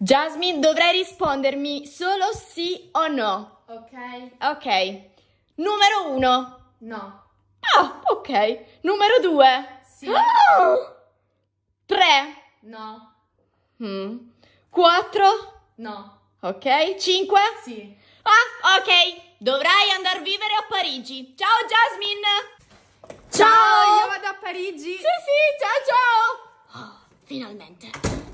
Jasmine, dovrei rispondermi solo sì o no. Ok. Ok. Numero uno. No. Ah, ok. Numero due. Sì. Oh! Tre. No. Mm. Quattro. No. Ok. Cinque. Sì. Ah, ok. Dovrai andare a vivere a Parigi. Ciao Jasmine. Ciao. ciao io vado a Parigi. Sì, sì, ciao ciao. Oh, finalmente.